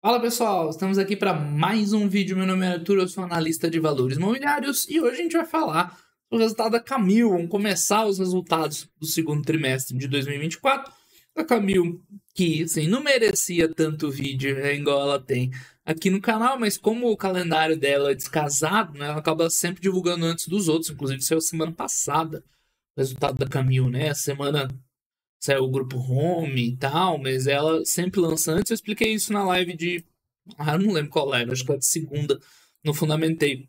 Fala pessoal, estamos aqui para mais um vídeo. Meu nome é Arthur, eu sou analista de valores imobiliários e hoje a gente vai falar do resultado da Camil. Vamos começar os resultados do segundo trimestre de 2024. A Camil, que assim, não merecia tanto vídeo, é igual ela tem aqui no canal, mas como o calendário dela é descasado, né, ela acaba sempre divulgando antes dos outros, inclusive saiu semana passada o resultado da Camil, né? A semana saiu o grupo Home e tal, mas ela sempre lança antes. Eu expliquei isso na live de. Ah, não lembro qual live, acho que foi de segunda, no Fundamentei.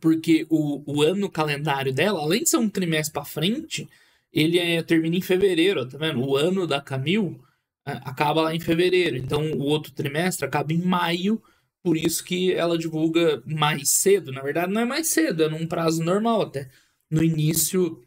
Porque o, o ano calendário dela, além de ser um trimestre para frente, ele é, termina em fevereiro, tá vendo? O ano da Camil é, acaba lá em fevereiro. Então o outro trimestre acaba em maio. Por isso que ela divulga mais cedo. Na verdade, não é mais cedo, é num prazo normal até. No início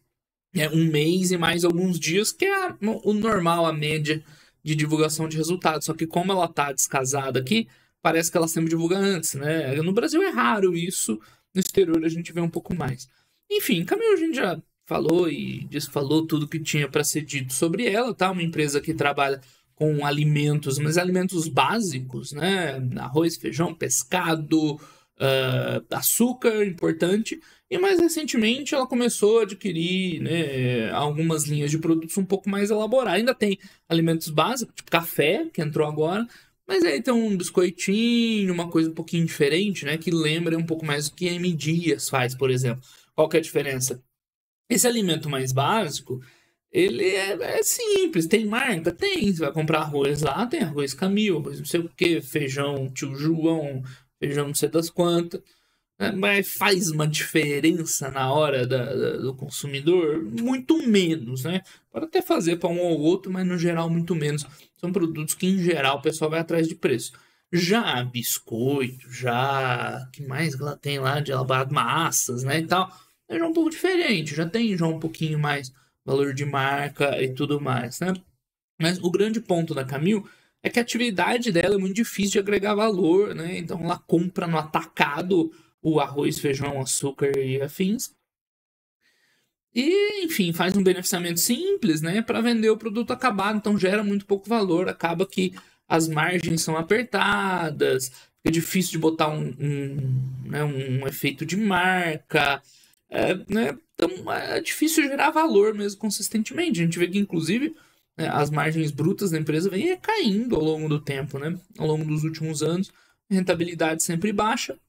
é, um mês e mais alguns dias, que é o normal, a média de divulgação de resultados. Só que como ela está descasada aqui, parece que ela sempre divulga antes, né? No Brasil é raro isso, no exterior a gente vê um pouco mais. Enfim, Camil a gente já falou e desfalou tudo que tinha para ser dito sobre ela, tá? Uma empresa que trabalha com alimentos, mas alimentos básicos, né? Arroz, feijão, pescado, uh, açúcar, importante, e mais recentemente ela começou a adquirir né, algumas linhas de produtos um pouco mais elaboradas. Ainda tem alimentos básicos, tipo café, que entrou agora, mas aí tem um biscoitinho, uma coisa um pouquinho diferente, né? Que lembra um pouco mais o que a M. Dias faz, por exemplo. Qual que é a diferença? Esse alimento mais básico, ele é, é simples, tem marca? Tem. Você vai comprar arroz lá, tem arroz Camil, arroz não sei o que, feijão tio João, feijão não sei das quantas. É. mas faz uma diferença na hora da, da, do consumidor? Muito menos, né? Pode até fazer para um ou outro, mas no geral muito menos. São produtos que, em geral, o pessoal vai atrás de preço. Já biscoito, já. que mais ela tem lá de elaborado? Massas, né? E tal. É já um pouco diferente, já tem já um pouquinho mais valor de marca e tudo mais, né? Mas o grande ponto da Camil é que a atividade dela é muito difícil de agregar valor, né? Então ela compra no atacado o arroz, feijão, açúcar e afins. E, enfim, faz um beneficiamento simples, né, para vender o produto acabado, então gera muito pouco valor, acaba que as margens são apertadas, é difícil de botar um, um, né, um efeito de marca, é, né, então é difícil gerar valor mesmo consistentemente. A gente vê que, inclusive, né, as margens brutas da empresa vêm caindo ao longo do tempo, né, ao longo dos últimos anos, rentabilidade sempre baixa,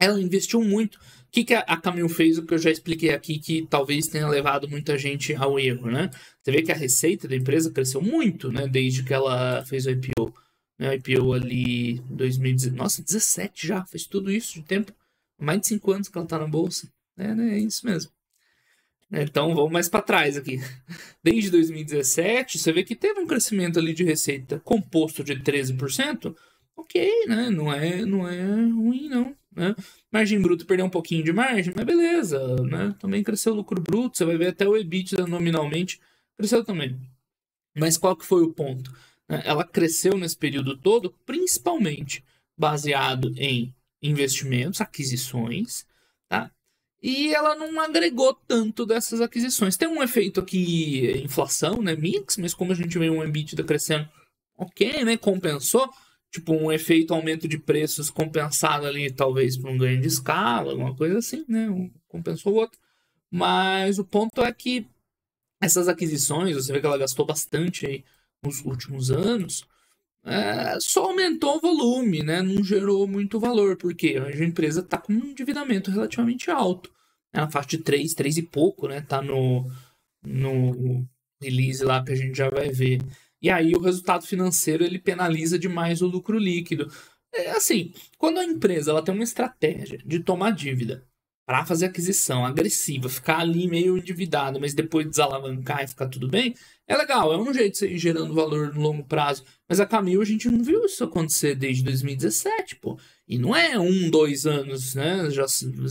ela investiu muito. O que, que a Camil fez, o que eu já expliquei aqui, que talvez tenha levado muita gente ao erro, né? Você vê que a receita da empresa cresceu muito, né? Desde que ela fez o IPO. Né? O IPO ali, 2017, nossa, 17 já, fez tudo isso de tempo. Mais de 5 anos que ela tá na bolsa. É, né? é isso mesmo. É, então vamos mais para trás aqui. Desde 2017, você vê que teve um crescimento ali de receita composto de 13%. Ok, né? Não é, não é ruim, não. Né? Margem bruta perdeu um pouquinho de margem, mas beleza. Né? Também cresceu o lucro bruto, você vai ver até o EBITDA nominalmente cresceu também. Mas qual que foi o ponto? Né, ela cresceu nesse período todo, principalmente baseado em investimentos, aquisições, tá? E ela não agregou tanto dessas aquisições. Tem um efeito aqui, inflação, né? Mix, mas como a gente vê um EBITDA crescendo, ok, né? Compensou tipo um efeito aumento de preços compensado ali, talvez por um ganho de escala, alguma coisa assim, né? Um compensou o outro. Mas o ponto é que essas aquisições, você vê que ela gastou bastante aí nos últimos anos, é, só aumentou o volume, né? Não gerou muito valor, porque a empresa está com um endividamento relativamente alto. É na faixa de 3, 3 e pouco, né? Tá no, no release lá que a gente já vai ver. E aí o resultado financeiro ele penaliza demais o lucro líquido. É assim, quando a empresa ela tem uma estratégia de tomar dívida para fazer aquisição agressiva, ficar ali meio endividada, mas depois desalavancar e ficar tudo bem, é legal, é um jeito de você ir gerando valor no longo prazo. Mas a Camil a gente não viu isso acontecer desde 2017, pô. E não é um, dois anos, né? Já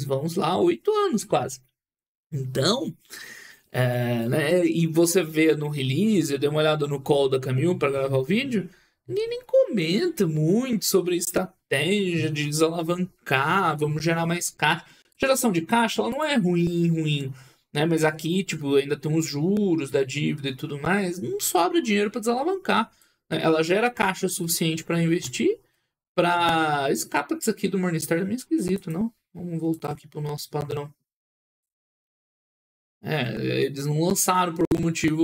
vamos lá, oito anos quase. Então, é, né? E você vê no release, eu dei uma olhada no call da Camille para gravar o vídeo, ninguém nem comenta muito sobre estratégia de desalavancar, vamos gerar mais caixa. Geração de caixa, ela não é ruim, ruim, né? Mas aqui, tipo, ainda tem os juros da dívida e tudo mais, não sobra dinheiro para desalavancar. Né? Ela gera caixa suficiente para investir, para escapa disso aqui do Morningstar, é meio esquisito, não? Vamos voltar aqui para o nosso padrão. É, eles não lançaram por algum motivo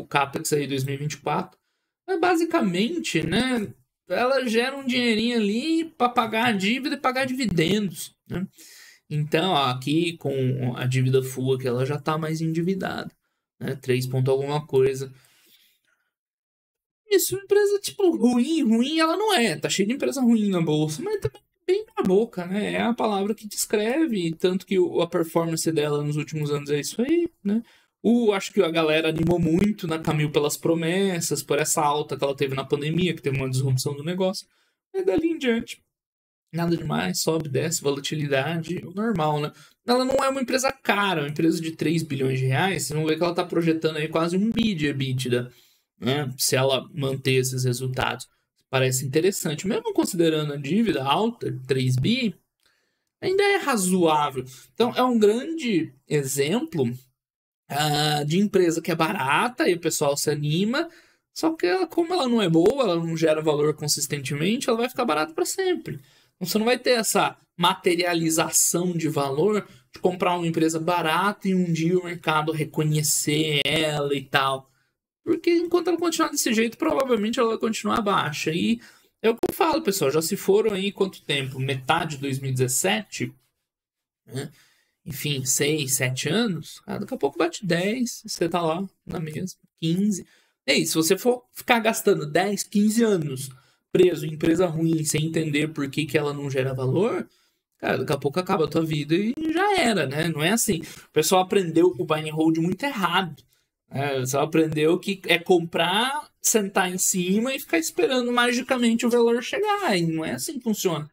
o CAPEX aí 2024. Mas basicamente, né? Ela gera um dinheirinho ali para pagar a dívida e pagar dividendos. Né? Então, ó, aqui com a dívida full que ela já está mais endividada. Né? 3 ponto alguma coisa. Isso, empresa, tipo, ruim, ruim ela não é. Tá cheia de empresa ruim na bolsa, mas também bem na boca, né? É a palavra que descreve, tanto que a performance dela nos últimos anos é isso aí, né? O, acho que a galera animou muito na né? Camil tá pelas promessas, por essa alta que ela teve na pandemia, que teve uma disrupção do negócio. Mas dali em diante, nada demais, sobe, desce, volatilidade, é normal, né? Ela não é uma empresa cara, uma empresa de 3 bilhões de reais, vocês vão ver que ela está projetando aí quase um bid EBITDA, né? Se ela manter esses resultados. Parece interessante. Mesmo considerando a dívida alta, 3 bi, ainda é razoável. Então, é um grande exemplo uh, de empresa que é barata e o pessoal se anima, só que ela, como ela não é boa, ela não gera valor consistentemente, ela vai ficar barata para sempre. Então, você não vai ter essa materialização de valor de comprar uma empresa barata e um dia o mercado reconhecer ela e tal. Porque enquanto ela continuar desse jeito, provavelmente ela vai continuar baixa. E é o que eu falo, pessoal. Já se foram aí quanto tempo? Metade de 2017? Né? Enfim, 6, 7 anos. Ah, daqui a pouco bate 10. Você tá lá na mesma. 15. É isso. Se você for ficar gastando 10, 15 anos preso em empresa ruim, sem entender por que, que ela não gera valor, cara, daqui a pouco acaba a tua vida e já era, né? Não é assim. O pessoal aprendeu o buy and hold muito errado. É, só aprendeu que é comprar, sentar em cima e ficar esperando magicamente o valor chegar. E não é assim que funciona.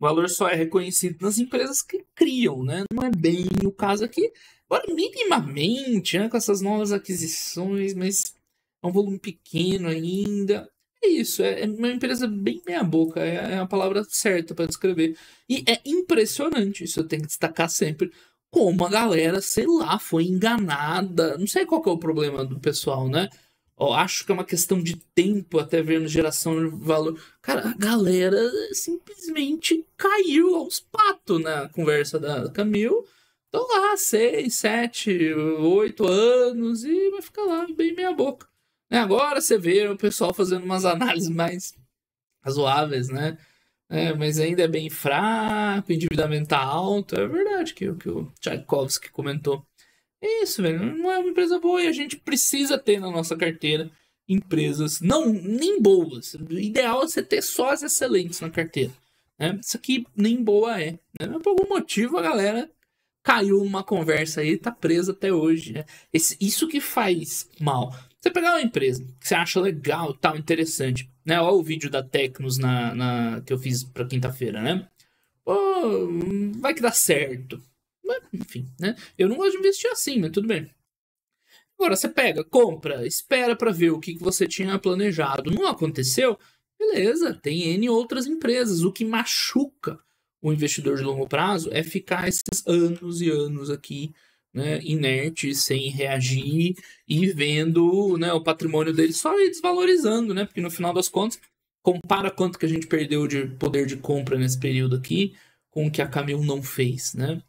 O valor só é reconhecido nas empresas que criam, né? Não é bem o caso aqui. Agora, minimamente, né, com essas novas aquisições, mas é um volume pequeno ainda. É isso, é, é uma empresa bem meia-boca, é, é a palavra certa para descrever. E é impressionante, isso eu tenho que destacar sempre, como a galera, sei lá, foi enganada. Não sei qual é o problema do pessoal, né? Eu acho que é uma questão de tempo até vermos geração de valor. Cara, a galera simplesmente caiu aos patos na conversa da Camil. Estão lá, seis, sete, oito anos e vai ficar lá bem meia boca. Né, agora você vê o pessoal fazendo umas análises mais razoáveis, né? é mas ainda é bem fraco, endividamento está alto. É verdade que, que o Tchaikovsky comentou. É isso, velho. Não é uma empresa boa e a gente precisa ter na nossa carteira empresas não nem boas. O ideal é você ter só as excelentes na carteira. Né? Isso aqui nem boa é. Né? Mas por algum motivo a galera caiu numa conversa aí, tá presa até hoje. Né? Esse, isso que faz mal. Você pegar uma empresa que você acha legal, tal, interessante, né? Olha o vídeo da Tecnos na, na que eu fiz para quinta-feira, né? vai que dá certo. Mas, enfim, né? Eu não gosto de investir assim, mas tudo bem. Agora, você pega, compra, espera para ver o que você tinha planejado. Não aconteceu? Beleza, tem N outras empresas. O que machuca o investidor de longo prazo é ficar esses anos e anos aqui né, inerte, sem reagir e vendo né, o patrimônio dele só desvalorizando, né? Porque no final das contas, compara quanto que a gente perdeu de poder de compra nesse período aqui com o que a Camil não fez, né?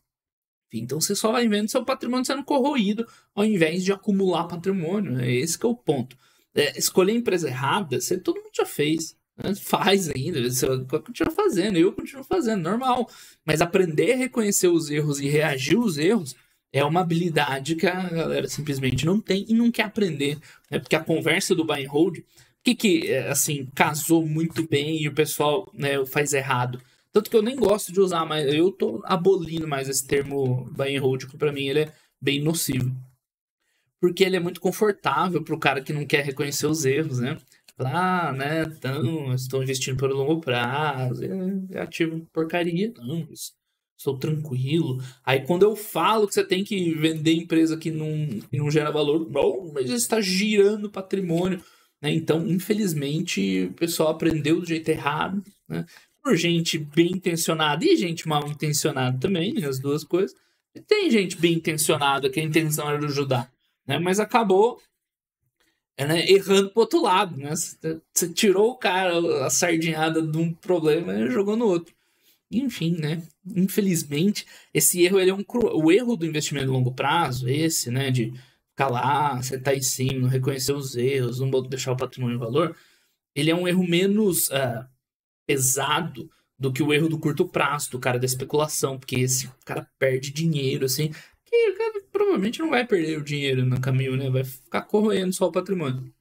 Então você só vai vendo seu patrimônio sendo corroído ao invés de acumular patrimônio. Né? Esse é o ponto. É, escolher empresa errada, você, todo mundo já fez. Né? Faz ainda, você continua fazendo, eu continuo fazendo, normal. Mas aprender a reconhecer os erros e reagir aos erros é uma habilidade que a galera simplesmente não tem e não quer aprender. Né? Porque a conversa do buy and hold, que, que é, assim, casou muito bem e o pessoal né, faz errado? Tanto que eu nem gosto de usar, mas eu tô abolindo mais esse termo buy and hold, que pra mim ele é bem nocivo. Porque ele é muito confortável pro cara que não quer reconhecer os erros, né? ah, né, então, estou investindo pelo longo prazo, é, é ativo porcaria, não, isso sou tranquilo. Aí quando eu falo que você tem que vender empresa que não, que não gera valor, bom, mas está girando patrimônio. Né? Então, infelizmente, o pessoal aprendeu do jeito errado, né? por gente bem intencionada e gente mal intencionada também, né? as duas coisas. E tem gente bem intencionada que a intenção era ajudar, né? mas acabou né, errando o outro lado. Né? Você tirou o cara, a sardinhada de um problema e jogou no outro enfim, né? Infelizmente, esse erro ele é um cru... o erro do investimento a longo prazo, esse, né, de ficar lá, sentar em cima, não reconhecer os erros, não deixar o patrimônio em valor, ele é um erro menos uh, pesado do que o erro do curto prazo, do cara da especulação, porque esse cara perde dinheiro, assim, que o cara provavelmente não vai perder o dinheiro no caminho, né? Vai ficar corroendo só o patrimônio.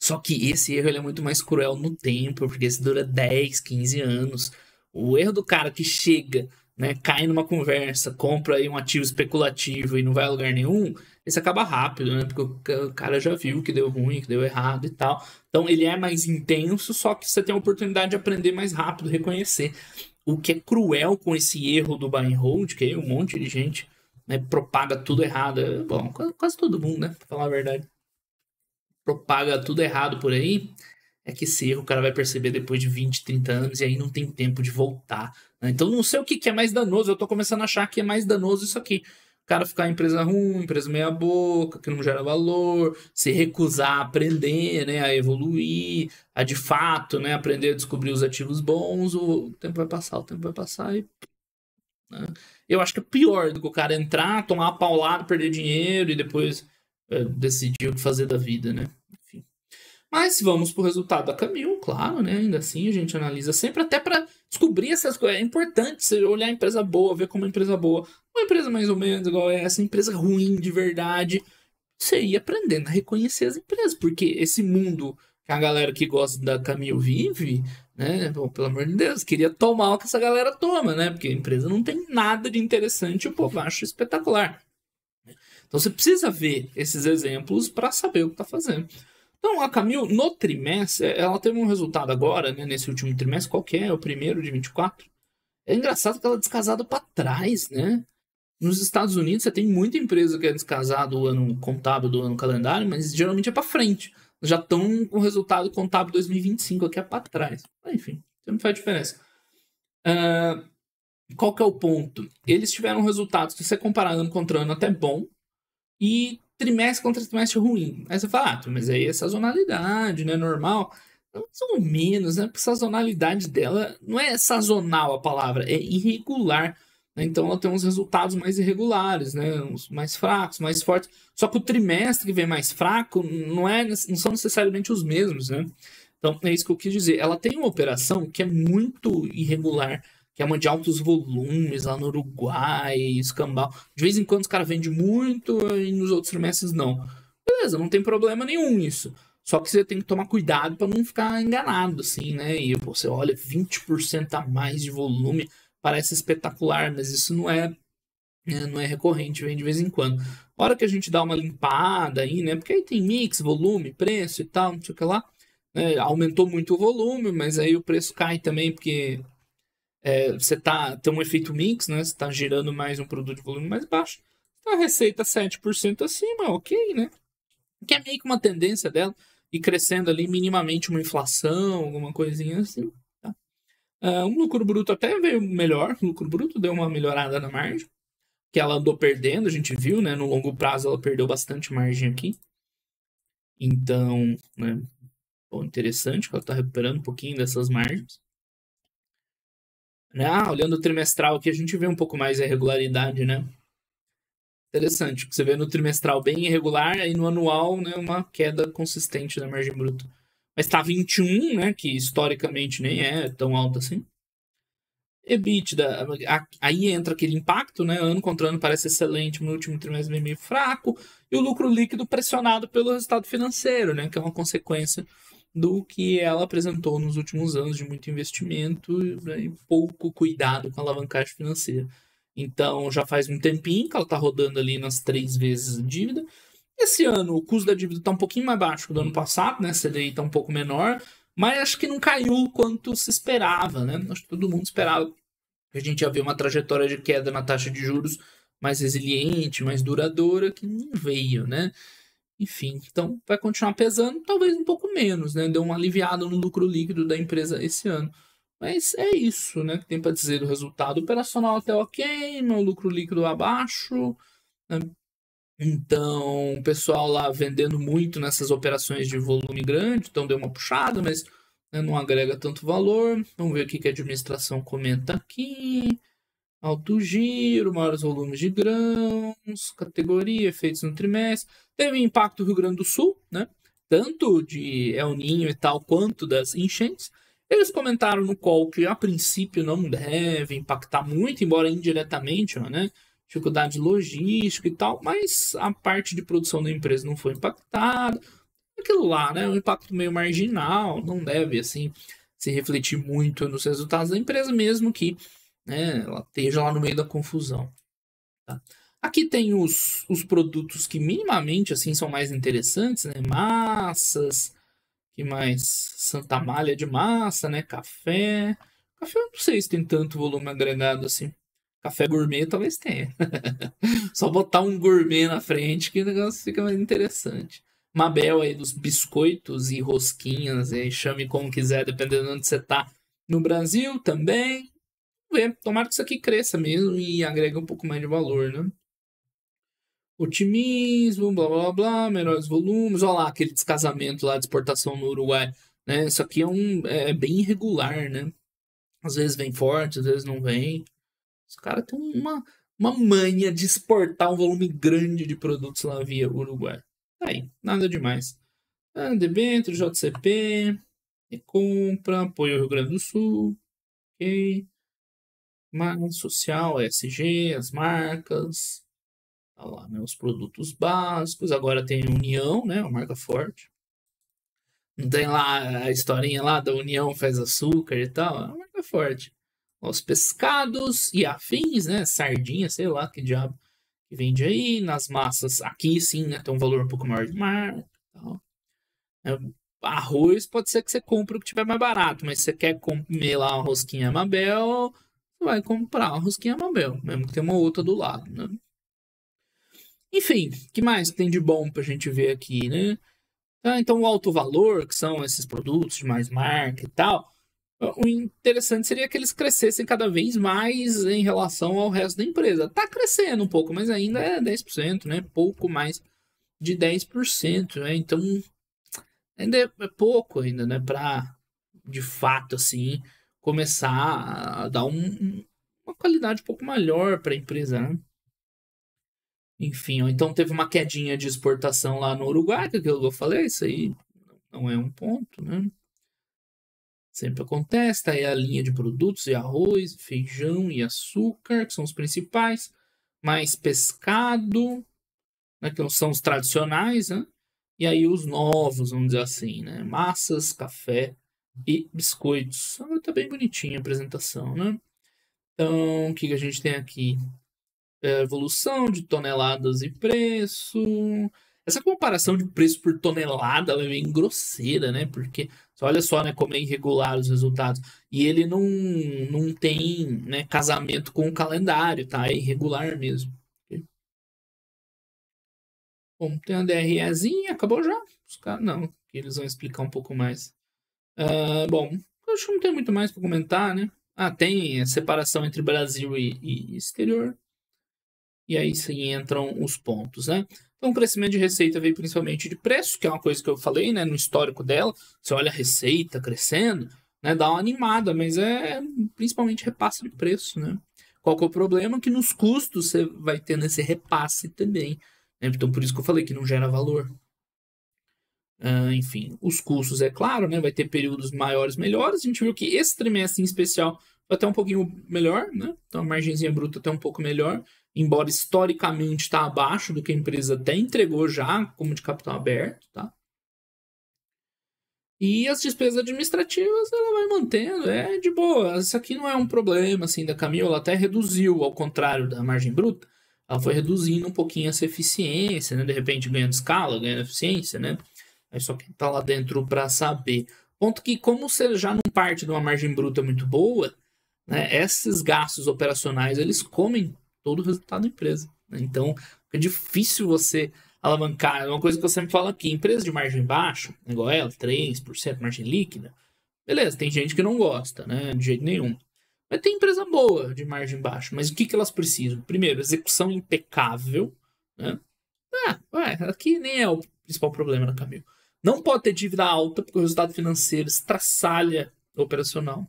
Só que esse erro ele é muito mais cruel no tempo, porque esse dura 10, 15 anos. O erro do cara que chega, né, cai numa conversa, compra aí um ativo especulativo e não vai a lugar nenhum, esse acaba rápido, né? Porque o cara já viu que deu ruim, que deu errado e tal. Então ele é mais intenso, só que você tem a oportunidade de aprender mais rápido, reconhecer. O que é cruel com esse erro do buy and hold, que aí um monte de gente né, propaga tudo errado. Bom, quase todo mundo, né? Pra falar a verdade. Propaga tudo errado por aí é que esse erro o cara vai perceber depois de 20, 30 anos e aí não tem tempo de voltar. Né? Então não sei o que, que é mais danoso, eu estou começando a achar que é mais danoso isso aqui. O cara ficar em empresa ruim, empresa meia boca, que não gera valor, se recusar a aprender, né, a evoluir, a de fato, né, aprender a descobrir os ativos bons, o tempo vai passar, o tempo vai passar e né? eu acho que é pior do que o cara entrar, tomar a paulada, perder dinheiro e depois é, decidir o que fazer da vida, né? Mas vamos pro resultado da Camil, claro, né? Ainda assim a gente analisa sempre, até para descobrir essas coisas. É importante você olhar a empresa boa, ver como é uma empresa boa, uma empresa mais ou menos igual essa, empresa ruim de verdade. Você ir aprendendo a reconhecer as empresas, porque esse mundo que a galera que gosta da Camil vive, né? Bom, pelo amor de Deus, queria tomar o que essa galera toma, né? Porque a empresa não tem nada de interessante e o povo acha espetacular. Então você precisa ver esses exemplos para saber o que está fazendo. Então, a Camil, no trimestre, ela teve um resultado agora, né, nesse último trimestre, qual que é? O primeiro de 24. É engraçado que ela é descasada para trás, né? Nos Estados Unidos, você tem muita empresa que é descasada o ano contábil, do ano calendário, mas geralmente é para frente. Já estão com o resultado contábil 2025 aqui é para trás. Enfim, não faz diferença. Uh, qual que é o ponto? Eles tiveram resultados, se você comparar ano contra ano, até bom. E trimestre contra trimestre ruim. Aí você fala, ah, mas aí é sazonalidade, né, normal. Então, mais ou menos, né? Porque sazonalidade dela não é sazonal a palavra, é irregular. Né? Então ela tem uns resultados mais irregulares, né? Uns mais fracos, mais fortes. Só que o trimestre que vem mais fraco não, é, não são necessariamente os mesmos, né? Então é isso que eu quis dizer. Ela tem uma operação que é muito irregular que é de altos volumes lá no Uruguai, escambau. De vez em quando os caras vendem muito e nos outros trimestres não. Beleza, não tem problema nenhum isso. Só que você tem que tomar cuidado para não ficar enganado, assim, né? E você olha 20% a mais de volume, parece espetacular, mas isso não é né, não é recorrente, vem de vez em quando. hora que a gente dá uma limpada aí, né? Porque aí tem mix, volume, preço e tal, não sei o que lá. Né? Aumentou muito o volume, mas aí o preço cai também, porque é, você tá, tem um efeito mix, né? Você tá girando mais um produto de volume mais baixo. Tá, a receita 7% acima, ok, né? Que é meio que uma tendência dela. E crescendo ali minimamente uma inflação, alguma coisinha assim. Tá? Uh, um lucro bruto até veio melhor. O lucro bruto deu uma melhorada na margem. Que ela andou perdendo, a gente viu, né? No longo prazo ela perdeu bastante margem aqui. Então, né? Bom, interessante, ela está recuperando um pouquinho dessas margens. Né? Ah, olhando o trimestral aqui, a gente vê um pouco mais a irregularidade, né? Interessante, você vê no trimestral bem irregular, aí no anual, né, uma queda consistente da margem bruta. Mas está 21, né, que historicamente nem é tão alta assim. EBITDA, aí entra aquele impacto, né? Ano contra ano parece excelente, no último trimestre meio fraco, e o lucro líquido pressionado pelo resultado financeiro, né? Que é uma consequência do que ela apresentou nos últimos anos de muito investimento né, e pouco cuidado com a alavancagem financeira. Então, já faz um tempinho que ela está rodando ali nas três vezes a dívida. Esse ano, o custo da dívida está um pouquinho mais baixo que o do ano passado, né? A CDI está um pouco menor, mas acho que não caiu quanto se esperava, né? Acho que todo mundo esperava. que A gente já viu uma trajetória de queda na taxa de juros mais resiliente, mais duradoura, que não veio, né? enfim. Então vai continuar pesando, talvez um pouco menos, né? Deu uma aliviada no lucro líquido da empresa esse ano. Mas é isso, né? Que tem para dizer do resultado operacional até ok, meu lucro líquido abaixo. Né? Então, o pessoal lá vendendo muito nessas operações de volume grande, então deu uma puxada, mas né, não agrega tanto valor. Vamos ver o que, que a administração comenta aqui alto giro, maiores volumes de grãos, categoria, efeitos no trimestre. Teve impacto no Rio Grande do Sul, né? tanto de El Ninho e tal, quanto das enchentes. Eles comentaram no call que a princípio não deve impactar muito, embora indiretamente, né? dificuldade logística e tal, mas a parte de produção da empresa não foi impactada. Aquilo lá, né? Um impacto meio marginal, não deve assim se refletir muito nos resultados da empresa, mesmo que né? Ela esteja lá no meio da confusão. Tá? Aqui tem os, os produtos que minimamente assim são mais interessantes, né? Massas, que mais? Santa Malha de massa, né? Café. Café eu não sei se tem tanto volume agregado assim. Café gourmet talvez tenha. Só botar um gourmet na frente que o negócio fica mais interessante. Mabel aí dos biscoitos e rosquinhas, aí chame como quiser, dependendo de onde você tá no Brasil também ver. Tomara que isso aqui cresça mesmo e agregue um pouco mais de valor, né? Otimismo, blá blá blá, melhores volumes. Olha lá aquele descasamento lá de exportação no Uruguai. Né? Isso aqui é, um, é bem irregular, né? Às vezes vem forte, às vezes não vem. Os caras têm uma, uma manha de exportar um volume grande de produtos lá via Uruguai. Tá aí, nada demais. Ah, debênture, JCP, compra apoio ao Rio Grande do Sul. Ok mais social, ESG, as marcas, tá lá, né, os produtos básicos. Agora tem União, né, uma marca forte. Não tem lá a historinha lá da União faz açúcar e tal, é uma marca forte. Os pescados e afins, né, sardinha, sei lá que diabo que vende aí. Nas massas, aqui sim, né, tem um valor um pouco maior de marca tal. É, arroz pode ser que você compre o que tiver mais barato, mas se você quer comer lá uma rosquinha Mabel, vai comprar uma rosquinha Mabel, mesmo que tem uma outra do lado, né? Enfim, que mais tem de bom para a gente ver aqui, né? Ah, então, o alto valor, que são esses produtos de mais marca e tal, o interessante seria que eles crescessem cada vez mais em relação ao resto da empresa. Tá crescendo um pouco, mas ainda é 10%, né? Pouco mais de 10%, né? Então, ainda é pouco ainda, né? Para, de fato, assim, começar a dar um, uma qualidade um pouco melhor para a empresa, né? Enfim, então teve uma quedinha de exportação lá no Uruguai, é que eu falei, isso aí não é um ponto, né? Sempre acontece, tá aí a linha de produtos e arroz, feijão e açúcar, que são os principais, mais pescado, né, que são os tradicionais, né? E aí os novos, vamos dizer assim, né? Massas, café, e biscoitos. está ah, tá bem bonitinha a apresentação, né? Então, o que, que a gente tem aqui? É, evolução de toneladas e preço. Essa comparação de preço por tonelada é bem grosseira, né? Porque olha só, né? Como é irregular os resultados. E ele não, não tem né, casamento com o calendário, tá? É irregular mesmo. Bom, tem a DREzinha, acabou já? Os caras não, eles vão explicar um pouco mais. Uh, bom, acho que não tem muito mais para comentar, né? Ah, tem a separação entre Brasil e, e, exterior. E aí sim entram os pontos, né? Então, o crescimento de receita veio principalmente de preço, que é uma coisa que eu falei, né? No histórico dela, você olha a receita crescendo, né? Dá uma animada, mas é principalmente repasse de preço, né? Qual que é o problema? Que nos custos você vai tendo esse repasse também. Né? Então, por isso que eu falei que não gera valor. Uh, enfim, os custos, é claro, né? Vai ter períodos maiores, melhores. A gente viu que esse trimestre em especial foi até um pouquinho melhor, né? Então a margenzinha bruta até tá um pouco melhor, embora historicamente está abaixo do que a empresa até entregou já, como de capital aberto, tá? E as despesas administrativas ela vai mantendo, é de boa. Isso aqui não é um problema, assim, da Camila. Ela até reduziu, ao contrário da margem bruta, ela foi reduzindo um pouquinho essa eficiência, né? De repente ganhando escala, ganhando eficiência, né? É só quem está lá dentro para saber. Ponto que, como você já não parte de uma margem bruta muito boa, né, esses gastos operacionais eles comem todo o resultado da empresa. Né? Então, é difícil você alavancar. É uma coisa que eu sempre falo aqui: empresa de margem baixa, igual ela, 3% margem líquida, beleza, tem gente que não gosta, né? De jeito nenhum. Mas tem empresa boa de margem baixa. Mas o que, que elas precisam? Primeiro, execução impecável. Né? Ah, ué, aqui nem é o principal problema no Camilo. Não pode ter dívida alta, porque o resultado financeiro estraçalha operacional.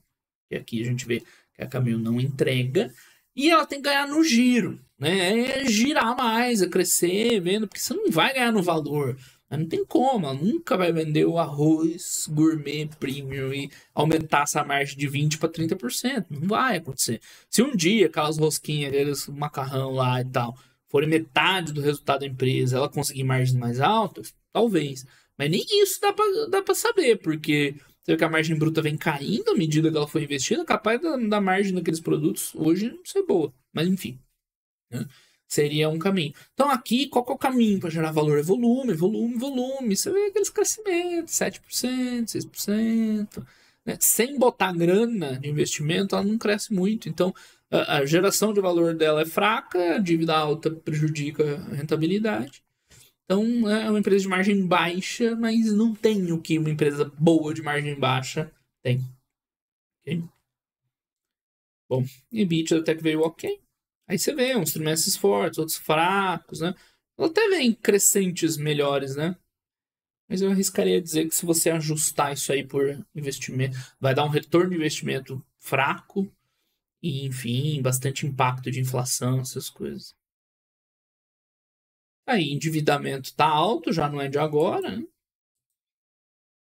E aqui a gente vê que a Camil não entrega. E ela tem que ganhar no giro, né? É girar mais, é crescer, é vendo, porque você não vai ganhar no valor. Né? Não tem como, ela nunca vai vender o arroz gourmet premium e aumentar essa margem de 20% para 30%. Não vai acontecer. Se um dia aquelas rosquinhas, aqueles macarrão lá e tal, forem metade do resultado da empresa, ela conseguir margens mais altas, talvez. Mas nem isso dá pra, dá pra saber, porque você vê que a margem bruta vem caindo à medida que ela foi investida, capaz da, da margem daqueles produtos hoje não ser boa. Mas enfim, né? seria um caminho. Então aqui, qual é o caminho para gerar valor? É volume, volume, volume. Você vê aqueles crescimentos, 7%, 6%. Né? Sem botar grana de investimento, ela não cresce muito. Então, a, a geração de valor dela é fraca, a dívida alta prejudica a rentabilidade. Então é uma empresa de margem baixa, mas não tem o que uma empresa boa de margem baixa tem. Okay? Bom, EBITDA até que veio ok. Aí você vê é uns trimestres fortes, outros fracos, né? Então, até vem crescentes melhores, né? Mas eu arriscaria dizer que se você ajustar isso aí por investimento, vai dar um retorno de investimento fraco e, enfim, bastante impacto de inflação, essas coisas. Aí, endividamento está alto, já não é de agora. Né?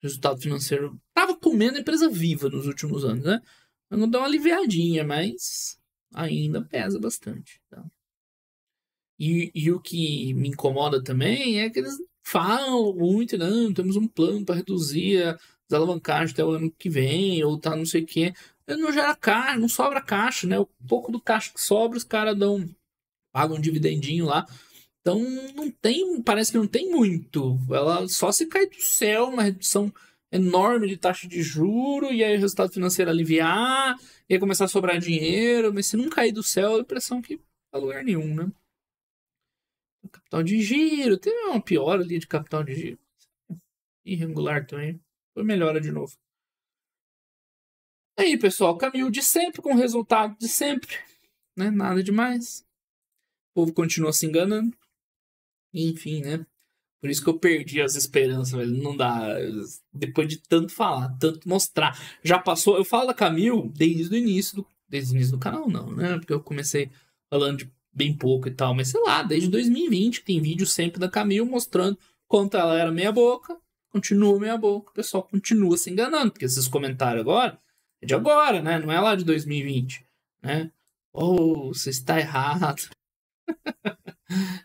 Resultado financeiro tava comendo a empresa viva nos últimos anos, né? Não deu uma aliviadinha, mas ainda pesa bastante. Tá? E, e o que me incomoda também é que eles falam muito, não, né? ah, temos um plano para reduzir as alavancagens até o ano que vem, ou tá não sei o quê. Não gera caixa, não sobra caixa, né? O pouco do caixa que sobra, os caras dão, pagam um dividendinho lá. Então não tem, parece que não tem muito. Ela só se cai do céu, uma redução enorme de taxa de juro e aí o resultado financeiro aliviar, aí começar a sobrar dinheiro, mas se não cair do céu, a impressão é que a tá lugar nenhum, né? Capital de giro, teve uma piora ali de capital de giro. Irregular também. Foi melhora de novo. Aí, pessoal, caminho de sempre com resultado de sempre, né? Nada demais. O povo continua se enganando. Enfim, né? Por isso que eu perdi as esperanças, velho. Não dá. Depois de tanto falar, tanto mostrar. Já passou. Eu falo da Camil desde o início do. Desde o início do canal, não, né? Porque eu comecei falando de bem pouco e tal. Mas sei lá, desde 2020 tem vídeo sempre da Camil mostrando quanto ela era meia boca. Continua meia boca. O pessoal continua se enganando. Porque esses comentários agora é de agora, né? Não é lá de 2020. Né? Ou oh, você está errado.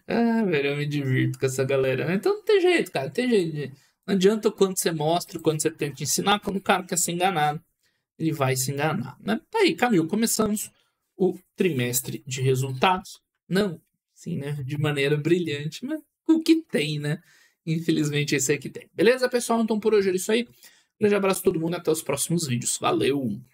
ah, velho, eu me divirto com essa galera, né? Então não tem jeito, cara, não tem jeito. Não adianta o quanto você mostra, o quanto você tenta ensinar, quando o cara quer ser enganado, ele vai se enganar, né? Tá aí, Camil, começamos o trimestre de resultados. Não, sim, né? De maneira brilhante, mas o que tem, né? Infelizmente, esse é que tem. Beleza, pessoal? Então, por hoje é isso aí. Um grande abraço a todo mundo e até os próximos vídeos. Valeu!